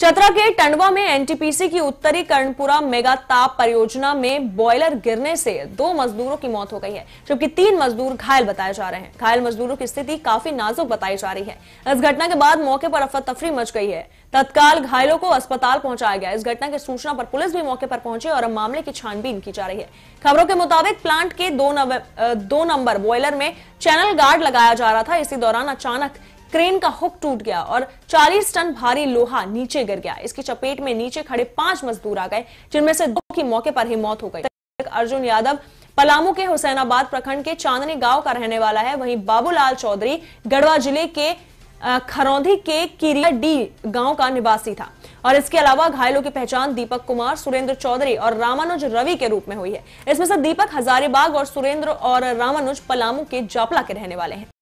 चतरा के टंडवा में एनटीपीसी की उत्तरी कर्णपुरा मेगा ताप परियोजना में बॉयलर गिरने से दो मजदूरों की मौत हो गई है जबकि तीन मजदूर घायल बताए जा रहे हैं घायल मजदूरों की स्थिति काफी नाजुक बताई जा रही है इस घटना के बाद मौके पर अफर तफरी मच गई है तत्काल घायलों को अस्पताल पहुंचाया गया इस घटना की सूचना पर पुलिस भी मौके पर पहुंची और अब मामले की छानबीन की जा रही है खबरों के मुताबिक प्लांट के दो नंबर बॉयलर में चैनल गार्ड लगाया जा रहा था इसी दौरान अचानक क्रेन का हुक टूट गया और 40 टन भारी लोहा नीचे गिर गया इसकी चपेट में नीचे खड़े पांच मजदूर आ गए जिनमें से दो की मौके पर ही मौत हो गई अर्जुन यादव पलामू के हुसैनाबाद प्रखंड के चांदनी गांव का रहने वाला है वहीं बाबूलाल चौधरी गढ़वा जिले के खरौधी के किरिया डी गांव का निवासी था और इसके अलावा घायलों की पहचान दीपक कुमार सुरेंद्र चौधरी और रामानुज रवि के रूप में हुई है इसमें से दीपक हजारीबाग और सुरेंद्र और रामानुज पलामू के जापला के रहने वाले हैं